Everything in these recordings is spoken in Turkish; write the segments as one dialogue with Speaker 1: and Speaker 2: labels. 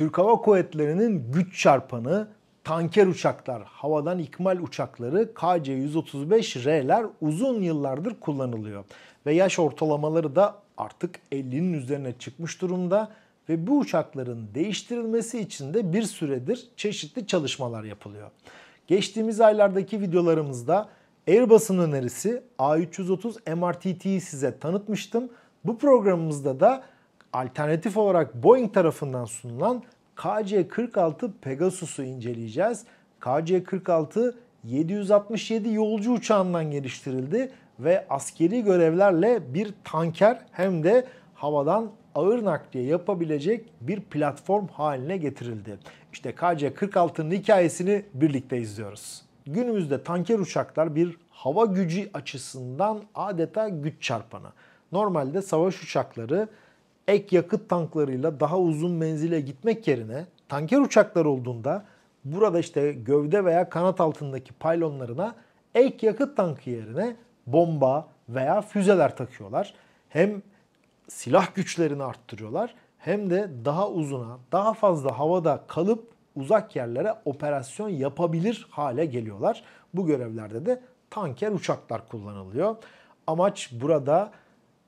Speaker 1: Türk Hava Kuvvetleri'nin güç çarpanı, tanker uçaklar, havadan ikmal uçakları KC-135R'ler uzun yıllardır kullanılıyor. Ve yaş ortalamaları da artık 50'nin üzerine çıkmış durumda ve bu uçakların değiştirilmesi için de bir süredir çeşitli çalışmalar yapılıyor. Geçtiğimiz aylardaki videolarımızda Airbus'un önerisi A330 MRTT'yi size tanıtmıştım. Bu programımızda da Alternatif olarak Boeing tarafından sunulan KC-46 Pegasus'u inceleyeceğiz. KC-46 767 yolcu uçağından geliştirildi ve askeri görevlerle bir tanker hem de havadan ağır nakliye yapabilecek bir platform haline getirildi. İşte KC-46'nın hikayesini birlikte izliyoruz. Günümüzde tanker uçaklar bir hava gücü açısından adeta güç çarpanı. Normalde savaş uçakları ek yakıt tanklarıyla daha uzun menzile gitmek yerine tanker uçaklar olduğunda burada işte gövde veya kanat altındaki paylonlarına ek yakıt tankı yerine bomba veya füzeler takıyorlar. Hem silah güçlerini arttırıyorlar hem de daha uzuna, daha fazla havada kalıp uzak yerlere operasyon yapabilir hale geliyorlar. Bu görevlerde de tanker uçaklar kullanılıyor. Amaç burada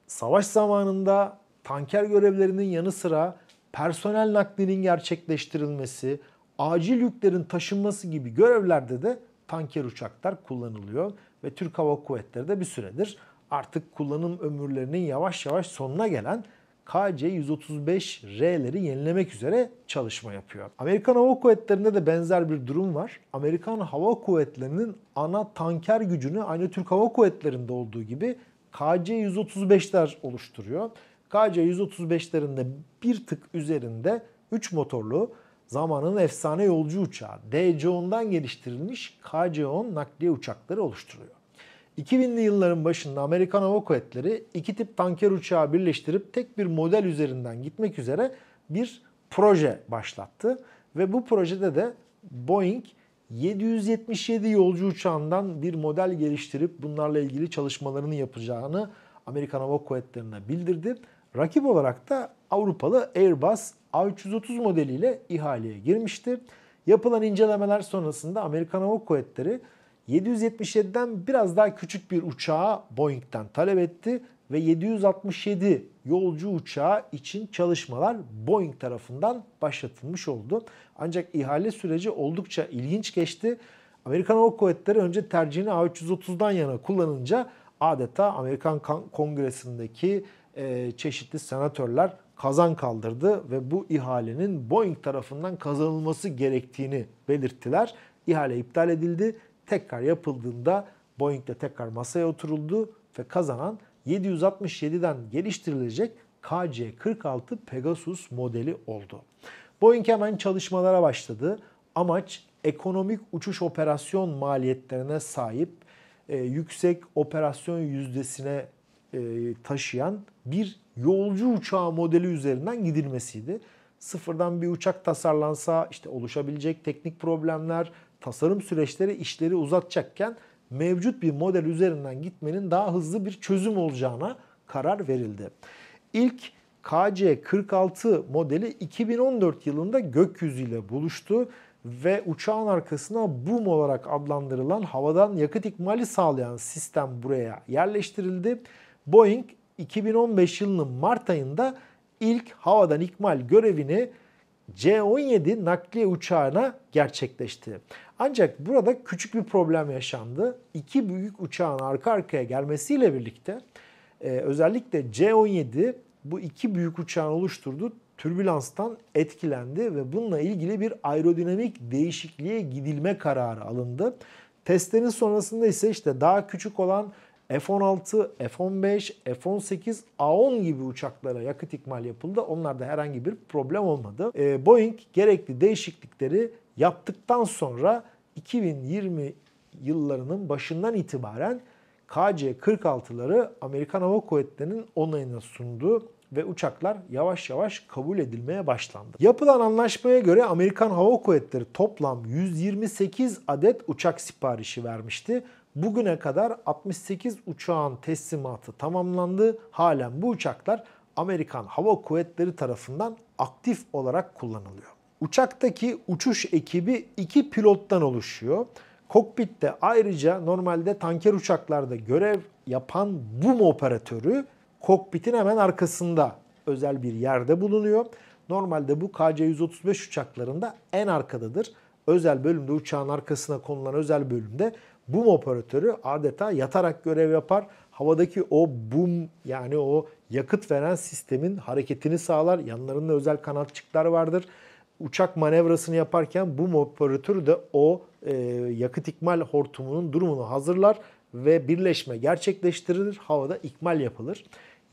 Speaker 1: savaş zamanında tanker görevlerinin yanı sıra personel naklinin gerçekleştirilmesi, acil yüklerin taşınması gibi görevlerde de tanker uçaklar kullanılıyor ve Türk Hava Kuvvetleri de bir süredir artık kullanım ömürlerinin yavaş yavaş sonuna gelen KC-135R'leri yenilemek üzere çalışma yapıyor. Amerikan Hava Kuvvetleri'nde de benzer bir durum var. Amerikan Hava Kuvvetleri'nin ana tanker gücünü aynı Türk Hava Kuvvetleri'nde olduğu gibi KC-135'ler oluşturuyor. KC 135'lerinde bir tık üzerinde 3 motorlu zamanın efsane yolcu uçağı DC-10'dan geliştirilmiş KC-10 nakliye uçakları oluşturuyor. 2000'li yılların başında Amerikan Hava Kuvvetleri iki tip tanker uçağı birleştirip tek bir model üzerinden gitmek üzere bir proje başlattı. Ve bu projede de Boeing 777 yolcu uçağından bir model geliştirip bunlarla ilgili çalışmalarını yapacağını Amerikan Hava Kuvvetleri'ne bildirdi. Rakip olarak da Avrupalı Airbus A330 modeliyle ihaleye girmişti. Yapılan incelemeler sonrasında Amerikan Hava Kuvvetleri 777'den biraz daha küçük bir uçağı Boeing'den talep etti ve 767 yolcu uçağı için çalışmalar Boeing tarafından başlatılmış oldu. Ancak ihale süreci oldukça ilginç geçti. Amerikan Hava Kuvvetleri önce tercihini A330'dan yana kullanınca adeta Amerikan Kongresi'ndeki e, çeşitli senatörler kazan kaldırdı ve bu ihalenin Boeing tarafından kazanılması gerektiğini belirttiler. İhale iptal edildi. Tekrar yapıldığında Boeing'de tekrar masaya oturuldu ve kazanan 767'den geliştirilecek KC-46 Pegasus modeli oldu. Boeing hemen çalışmalara başladı. Amaç ekonomik uçuş operasyon maliyetlerine sahip, e, yüksek operasyon yüzdesine e, taşıyan bir yolcu uçağı modeli üzerinden gidilmesiydi. Sıfırdan bir uçak tasarlansa işte oluşabilecek teknik problemler, tasarım süreçleri işleri uzatacakken mevcut bir model üzerinden gitmenin daha hızlı bir çözüm olacağına karar verildi. İlk KC-46 modeli 2014 yılında gökyüzüyle buluştu ve uçağın arkasına BOOM olarak adlandırılan havadan yakıt ikmali sağlayan sistem buraya yerleştirildi Boeing 2015 yılının Mart ayında ilk havadan ikmal görevini C-17 nakliye uçağına gerçekleşti. Ancak burada küçük bir problem yaşandı. İki büyük uçağın arka arkaya gelmesiyle birlikte e, özellikle C-17 bu iki büyük uçağın oluşturduğu türbülanstan etkilendi ve bununla ilgili bir aerodinamik değişikliğe gidilme kararı alındı. Testlerin sonrasında ise işte daha küçük olan F-16, F-15, F-18, A-10 gibi uçaklara yakıt ikmal yapıldı. Onlarda herhangi bir problem olmadı. E, Boeing gerekli değişiklikleri yaptıktan sonra 2020 yıllarının başından itibaren KC-46'ları Amerikan Hava Kuvvetleri'nin onayına sundu ve uçaklar yavaş yavaş kabul edilmeye başlandı. Yapılan anlaşmaya göre Amerikan Hava Kuvvetleri toplam 128 adet uçak siparişi vermişti. Bugüne kadar 68 uçağın teslimatı tamamlandı. Halen bu uçaklar Amerikan Hava Kuvvetleri tarafından aktif olarak kullanılıyor. Uçaktaki uçuş ekibi iki pilottan oluşuyor. Kokpitte ayrıca normalde tanker uçaklarda görev yapan BUM operatörü kokpitin hemen arkasında özel bir yerde bulunuyor. Normalde bu KC-135 uçaklarında en arkadadır. Özel bölümde uçağın arkasına konulan özel bölümde Bum operatörü adeta yatarak görev yapar. Havadaki o bum yani o yakıt veren sistemin hareketini sağlar. Yanlarında özel kanatçıklar vardır. Uçak manevrasını yaparken bum operatörü de o e, yakıt ikmal hortumunun durumunu hazırlar ve birleşme gerçekleştirilir. Havada ikmal yapılır.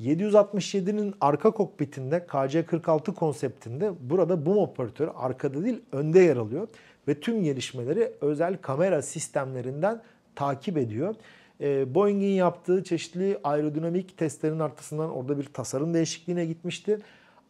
Speaker 1: 767'nin arka kokpitinde KC46 konseptinde burada bum operatörü arkada değil önde yer alıyor ve tüm gelişmeleri özel kamera sistemlerinden takip ediyor. E, Boeing'in yaptığı çeşitli aerodinamik testlerin arkasından orada bir tasarım değişikliğine gitmişti.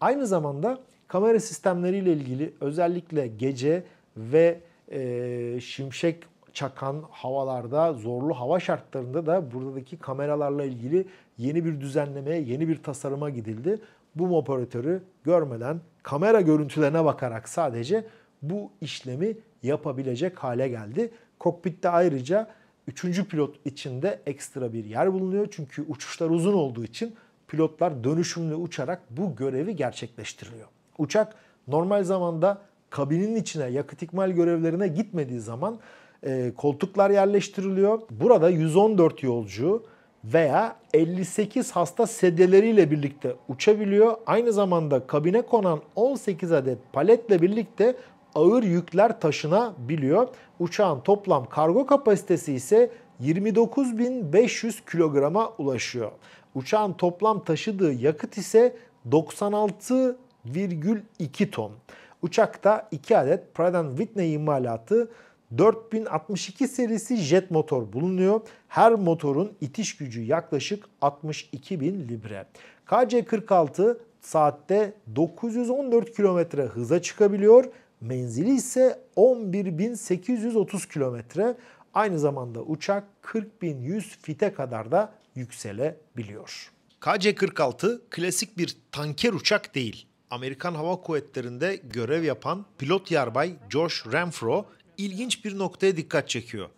Speaker 1: Aynı zamanda kamera sistemleriyle ilgili özellikle gece ve e, şimşek çakan havalarda, zorlu hava şartlarında da buradaki kameralarla ilgili yeni bir düzenlemeye, yeni bir tasarıma gidildi. Bu operatörü görmeden kamera görüntülerine bakarak sadece bu işlemi yapabilecek hale geldi. Kokpitte ayrıca üçüncü pilot içinde ekstra bir yer bulunuyor. Çünkü uçuşlar uzun olduğu için pilotlar dönüşümlü uçarak bu görevi gerçekleştiriyor. Uçak normal zamanda kabinin içine yakıt ikmal görevlerine gitmediği zaman e, koltuklar yerleştiriliyor. Burada 114 yolcu veya 58 hasta sedeleriyle birlikte uçabiliyor. Aynı zamanda kabine konan 18 adet paletle birlikte ağır yükler taşınabiliyor. Uçağın toplam kargo kapasitesi ise 29.500 kilograma ulaşıyor. Uçağın toplam taşıdığı yakıt ise 96,2 ton. Uçakta 2 adet Pratt Whitney imalatı 4062 serisi jet motor bulunuyor. Her motorun itiş gücü yaklaşık 62.000 libre. KC46 saatte 914 kilometre hıza çıkabiliyor. Menzili ise 11.830 kilometre. Aynı zamanda uçak 40.100 fite kadar da yükselebiliyor. KC-46 klasik bir tanker uçak değil. Amerikan Hava Kuvvetleri'nde görev yapan pilot yarbay Josh Renfro ilginç bir noktaya dikkat çekiyor.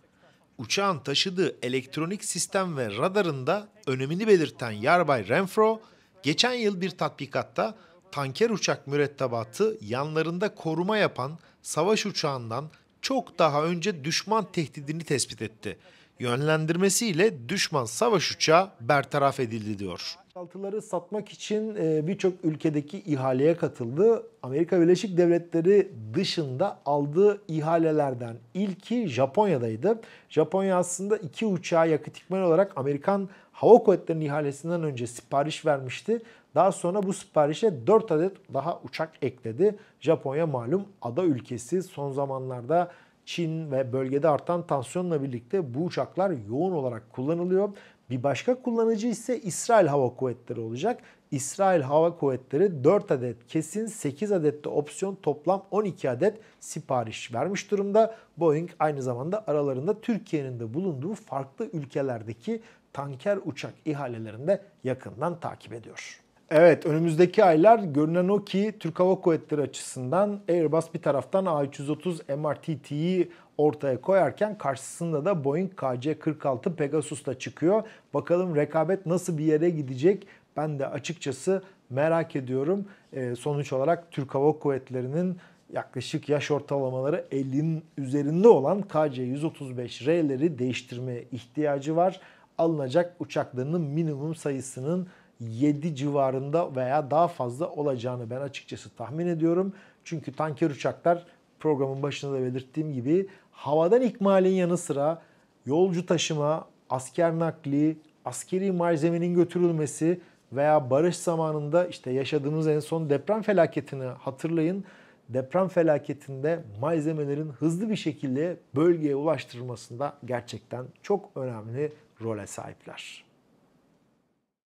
Speaker 1: Uçağın taşıdığı elektronik sistem ve radarında önemini belirten Yarbay Renfro, geçen yıl bir tatbikatta tanker uçak mürettebatı yanlarında koruma yapan savaş uçağından çok daha önce düşman tehdidini tespit etti. Yönlendirmesiyle düşman savaş uçağı bertaraf edildi diyor. Altıları satmak için e, birçok ülkedeki ihaleye katıldı. Amerika Birleşik Devletleri dışında aldığı ihalelerden ilki Japonya'daydı. Japonya aslında iki uçağa yakıt ikmal olarak Amerikan Hava Kuvvetleri'nin ihalesinden önce sipariş vermişti. Daha sonra bu siparişe 4 adet daha uçak ekledi. Japonya malum ada ülkesi son zamanlarda Çin ve bölgede artan tansiyonla birlikte bu uçaklar yoğun olarak kullanılıyor bir başka kullanıcı ise İsrail Hava Kuvvetleri olacak. İsrail Hava Kuvvetleri 4 adet kesin 8 adet de opsiyon toplam 12 adet sipariş vermiş durumda. Boeing aynı zamanda aralarında Türkiye'nin de bulunduğu farklı ülkelerdeki tanker uçak ihalelerinde yakından takip ediyor. Evet önümüzdeki aylar görünen o ki Türk Hava Kuvvetleri açısından Airbus bir taraftan A330 MRTT'yi ortaya koyarken karşısında da Boeing KC-46 Pegasus da çıkıyor. Bakalım rekabet nasıl bir yere gidecek ben de açıkçası merak ediyorum. Ee, sonuç olarak Türk Hava Kuvvetleri'nin yaklaşık yaş ortalamaları 50'nin üzerinde olan KC-135R'leri değiştirmeye ihtiyacı var. Alınacak uçaklarının minimum sayısının 7 civarında veya daha fazla olacağını ben açıkçası tahmin ediyorum. Çünkü tanker uçaklar programın başında da belirttiğim gibi havadan ikmalin yanı sıra yolcu taşıma, asker nakli, askeri malzemenin götürülmesi veya barış zamanında işte yaşadığımız en son deprem felaketini hatırlayın. Deprem felaketinde malzemelerin hızlı bir şekilde bölgeye ulaştırılmasında gerçekten çok önemli role sahipler.